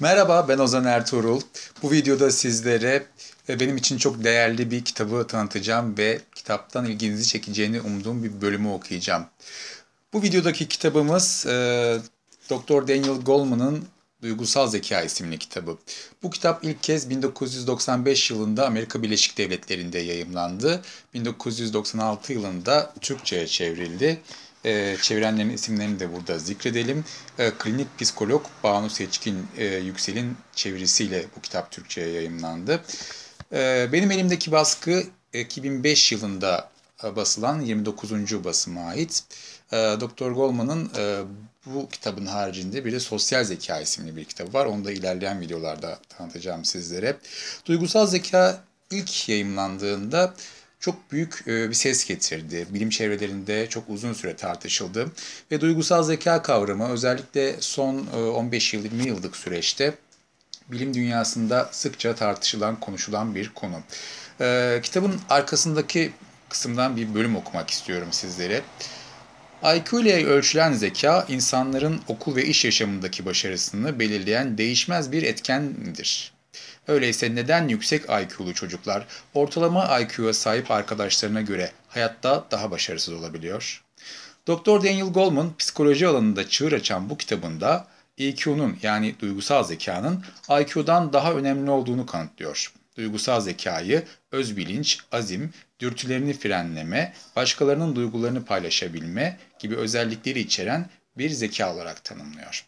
Merhaba ben Ozan Ertuğrul. Bu videoda sizlere e, benim için çok değerli bir kitabı tanıtacağım ve kitaptan ilginizi çekeceğini umduğum bir bölümü okuyacağım. Bu videodaki kitabımız e, Doktor Daniel Goleman'ın Duygusal Zeka isimli kitabı. Bu kitap ilk kez 1995 yılında Amerika Birleşik Devletleri'nde yayımlandı. 1996 yılında Türkçe'ye çevrildi e, çevirenlerin isimlerini de burada zikredelim. E, klinik psikolog Banu Seçkin e, Yüksel'in çevirisiyle bu kitap Türkçe'ye yayınlandı. E, benim elimdeki baskı 2005 yılında e, basılan 29. basıma ait. E, Doktor Goldman'ın e, bu kitabın haricinde bir de Sosyal Zeka isimli bir kitabı var. Onu da ilerleyen videolarda tanıtacağım sizlere. Duygusal Zeka ilk yayımlandığında çok büyük e, bir ses getirdi. Bilim çevrelerinde çok uzun süre tartışıldı ve duygusal zeka kavramı özellikle son 15-20 e, yıllık süreçte bilim dünyasında sıkça tartışılan, konuşulan bir konu. E, kitabın arkasındaki kısımdan bir bölüm okumak istiyorum sizlere. IQ ile ölçülen zeka insanların okul ve iş yaşamındaki başarısını belirleyen değişmez bir etkendir. Öyleyse neden yüksek IQ'lu çocuklar ortalama IQ'ya sahip arkadaşlarına göre hayatta daha başarısız olabiliyor? Doktor Daniel Goleman psikoloji alanında çığır açan bu kitabında EQ'nun yani duygusal zekanın IQ'dan daha önemli olduğunu kanıtlıyor. Duygusal zekayı öz bilinç, azim, dürtülerini frenleme, başkalarının duygularını paylaşabilme gibi özellikleri içeren bir zeka olarak tanımlıyor.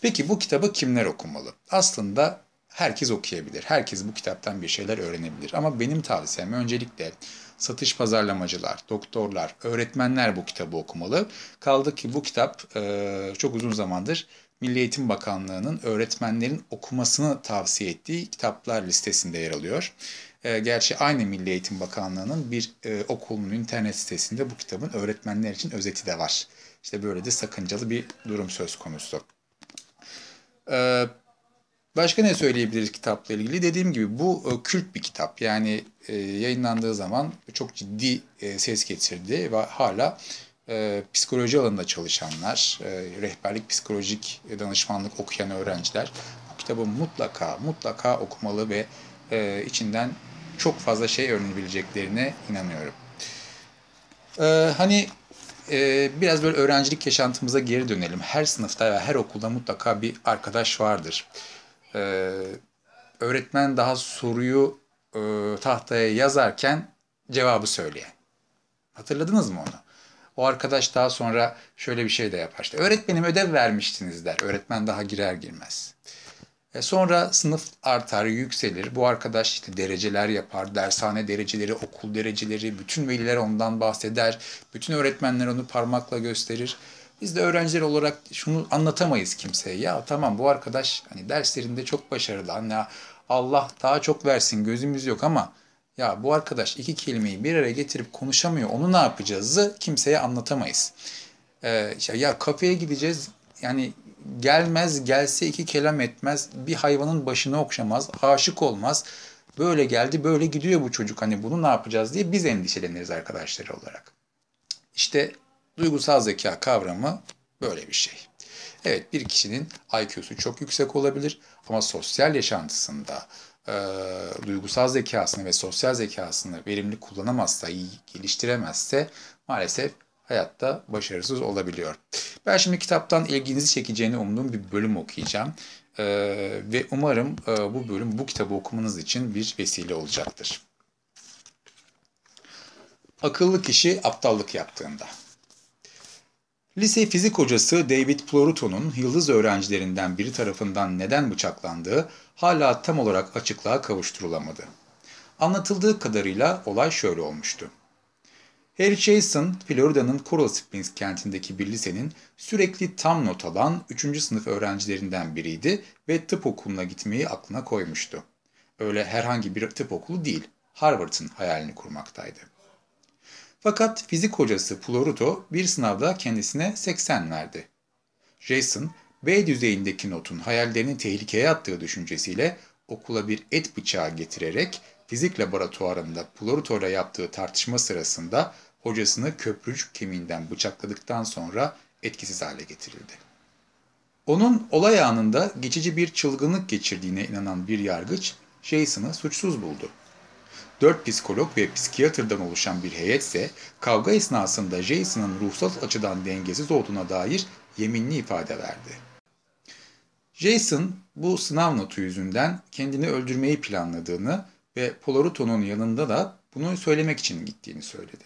Peki bu kitabı kimler okumalı? Aslında herkes okuyabilir. Herkes bu kitaptan bir şeyler öğrenebilir. Ama benim tavsiyem öncelikle satış pazarlamacılar, doktorlar, öğretmenler bu kitabı okumalı. Kaldı ki bu kitap e, çok uzun zamandır Milli Eğitim Bakanlığı'nın öğretmenlerin okumasını tavsiye ettiği kitaplar listesinde yer alıyor. E, gerçi aynı Milli Eğitim Bakanlığı'nın bir e, okulun internet sitesinde bu kitabın öğretmenler için özeti de var. İşte böyle de sakıncalı bir durum söz konusu. E, Başka ne söyleyebiliriz kitapla ilgili? Dediğim gibi bu e, kült bir kitap. Yani e, yayınlandığı zaman çok ciddi e, ses getirdi ve hala e, psikoloji alanında çalışanlar, e, rehberlik psikolojik danışmanlık okuyan öğrenciler bu kitabı mutlaka mutlaka okumalı ve e, içinden çok fazla şey öğrenebileceklerine inanıyorum. E, hani e, biraz böyle öğrencilik yaşantımıza geri dönelim. Her sınıfta ve her okulda mutlaka bir arkadaş vardır e, öğretmen daha soruyu e, tahtaya yazarken cevabı söyleyen. Hatırladınız mı onu? O arkadaş daha sonra şöyle bir şey de yapar. İşte, Öğretmenim ödev vermiştiniz der. Öğretmen daha girer girmez. E sonra sınıf artar, yükselir. Bu arkadaş işte dereceler yapar. Dershane dereceleri, okul dereceleri, bütün veliler ondan bahseder. Bütün öğretmenler onu parmakla gösterir. Biz de öğrenciler olarak şunu anlatamayız kimseye. Ya tamam bu arkadaş hani derslerinde çok başarılı. Hani Allah daha çok versin gözümüz yok ama ya bu arkadaş iki kelimeyi bir araya getirip konuşamıyor. Onu ne yapacağızı kimseye anlatamayız. Ee, işte, ya kafeye gideceğiz. Yani gelmez gelse iki kelam etmez. Bir hayvanın başını okşamaz. Aşık olmaz. Böyle geldi böyle gidiyor bu çocuk. Hani bunu ne yapacağız diye biz endişeleniriz arkadaşları olarak. İşte Duygusal zeka kavramı böyle bir şey. Evet bir kişinin IQ'su çok yüksek olabilir ama sosyal yaşantısında e, duygusal zekasını ve sosyal zekasını verimli kullanamazsa, iyi geliştiremezse maalesef hayatta başarısız olabiliyor. Ben şimdi kitaptan ilginizi çekeceğini umduğum bir bölüm okuyacağım. E, ve umarım e, bu bölüm bu kitabı okumanız için bir vesile olacaktır. Akıllı kişi aptallık yaptığında. Lise fizik hocası David Pluruto'nun yıldız öğrencilerinden biri tarafından neden bıçaklandığı hala tam olarak açıklığa kavuşturulamadı. Anlatıldığı kadarıyla olay şöyle olmuştu. Harry Jason, Florida'nın Coral Springs kentindeki bir lisenin sürekli tam not alan 3. sınıf öğrencilerinden biriydi ve tıp okuluna gitmeyi aklına koymuştu. Öyle herhangi bir tıp okulu değil, Harvard'ın hayalini kurmaktaydı. Fakat fizik hocası Pluruto bir sınavda kendisine 80 verdi. Jason, B düzeyindeki notun hayallerini tehlikeye attığı düşüncesiyle okula bir et bıçağı getirerek fizik laboratuvarında Pluruto ile yaptığı tartışma sırasında hocasını köprücük kemiğinden bıçakladıktan sonra etkisiz hale getirildi. Onun olay anında geçici bir çılgınlık geçirdiğine inanan bir yargıç Jason'ı suçsuz buldu. 4 psikolog ve psikiyatrdan oluşan bir heyet ise kavga esnasında Jason'ın ruhsal açıdan dengesiz olduğuna dair yeminli ifade verdi. Jason bu sınav notu yüzünden kendini öldürmeyi planladığını ve Polaruto'nun yanında da bunu söylemek için gittiğini söyledi.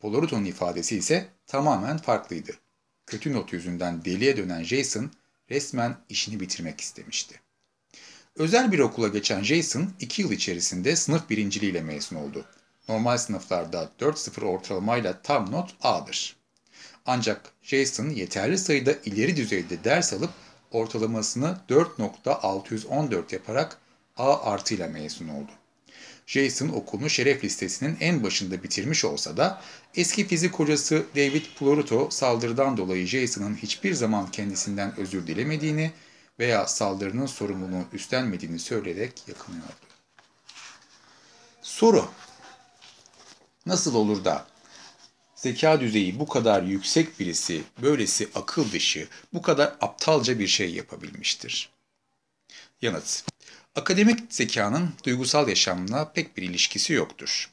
Polaruto'nun ifadesi ise tamamen farklıydı. Kötü not yüzünden deliye dönen Jason resmen işini bitirmek istemişti. Özel bir okula geçen Jason 2 yıl içerisinde sınıf birinciliğiyle mezun oldu. Normal sınıflarda 4-0 ortalamayla tam not A'dır. Ancak Jason yeterli sayıda ileri düzeyde ders alıp ortalamasını 4.614 yaparak A artıyla mezun oldu. Jason okulunu şeref listesinin en başında bitirmiş olsa da eski fizik hocası David Pluruto saldırıdan dolayı Jason'ın hiçbir zaman kendisinden özür dilemediğini veya saldırının sorumluluğunu üstlenmediğini söyleyerek yakınıyordu. Soru Nasıl olur da zeka düzeyi bu kadar yüksek birisi böylesi akıl dışı, bu kadar aptalca bir şey yapabilmiştir? Yanıt Akademik zekanın duygusal yaşamla pek bir ilişkisi yoktur.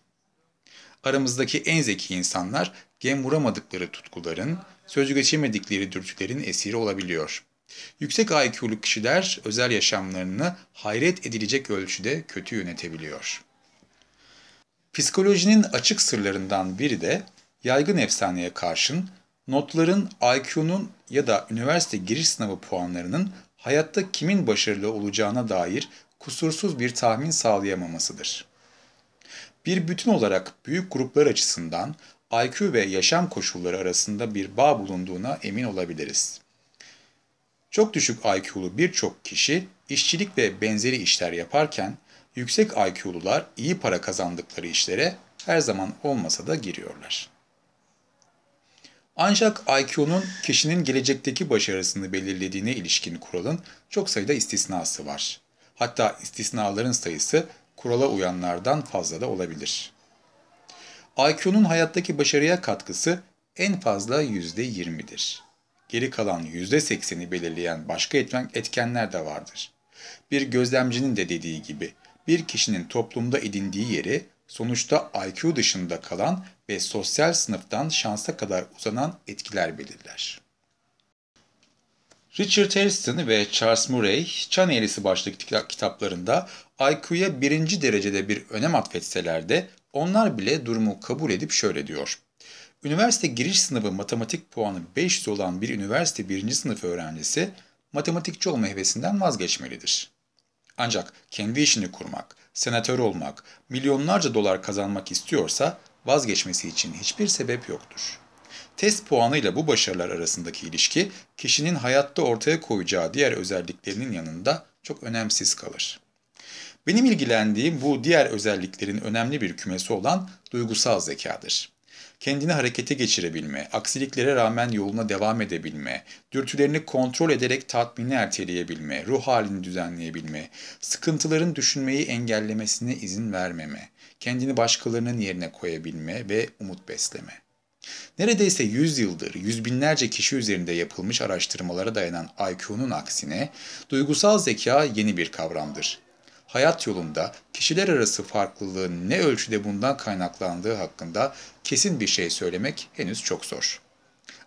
Aramızdaki en zeki insanlar gem vuramadıkları tutkuların, söz geçemedikleri dürtülerin esiri olabiliyor. Yüksek IQ'lu kişiler özel yaşamlarını hayret edilecek ölçüde kötü yönetebiliyor. Psikolojinin açık sırlarından biri de yaygın efsaneye karşın notların IQ'nun ya da üniversite giriş sınavı puanlarının hayatta kimin başarılı olacağına dair kusursuz bir tahmin sağlayamamasıdır. Bir bütün olarak büyük gruplar açısından IQ ve yaşam koşulları arasında bir bağ bulunduğuna emin olabiliriz. Çok düşük IQ'lu birçok kişi işçilik ve benzeri işler yaparken yüksek IQ'lular iyi para kazandıkları işlere her zaman olmasa da giriyorlar. Ancak IQ'nun kişinin gelecekteki başarısını belirlediğine ilişkin kuralın çok sayıda istisnası var. Hatta istisnaların sayısı kurala uyanlardan fazla da olabilir. IQ'nun hayattaki başarıya katkısı en fazla %20'dir geri kalan %80'i belirleyen başka etmen, etkenler de vardır. Bir gözlemcinin de dediği gibi bir kişinin toplumda edindiği yeri sonuçta IQ dışında kalan ve sosyal sınıftan şansa kadar uzanan etkiler belirler. Richard Harrison ve Charles Murray, Çan Eğrisi başlıklı kitaplarında IQ'ya birinci derecede bir önem atfetseler de onlar bile durumu kabul edip şöyle diyor. Üniversite giriş sınavı matematik puanı 500 olan bir üniversite birinci sınıf öğrencisi matematikçi olma hevesinden vazgeçmelidir. Ancak kendi işini kurmak, senatör olmak, milyonlarca dolar kazanmak istiyorsa vazgeçmesi için hiçbir sebep yoktur. Test puanıyla bu başarılar arasındaki ilişki kişinin hayatta ortaya koyacağı diğer özelliklerinin yanında çok önemsiz kalır. Benim ilgilendiğim bu diğer özelliklerin önemli bir kümesi olan duygusal zekadır kendini harekete geçirebilme, aksiliklere rağmen yoluna devam edebilme, dürtülerini kontrol ederek tatmini erteleyebilme, ruh halini düzenleyebilme, sıkıntıların düşünmeyi engellemesine izin vermeme, kendini başkalarının yerine koyabilme ve umut besleme. Neredeyse 100 yıldır yüz binlerce kişi üzerinde yapılmış araştırmalara dayanan IQ'nun aksine duygusal zeka yeni bir kavramdır hayat yolunda kişiler arası farklılığın ne ölçüde bundan kaynaklandığı hakkında kesin bir şey söylemek henüz çok zor.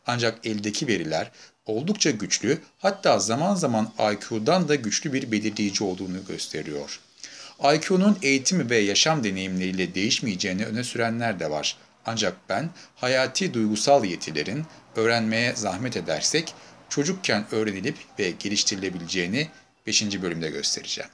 Ancak eldeki veriler oldukça güçlü hatta zaman zaman IQ'dan da güçlü bir belirleyici olduğunu gösteriyor. IQ'nun eğitimi ve yaşam deneyimleriyle değişmeyeceğini öne sürenler de var. Ancak ben hayati duygusal yetilerin öğrenmeye zahmet edersek çocukken öğrenilip ve geliştirilebileceğini 5. bölümde göstereceğim.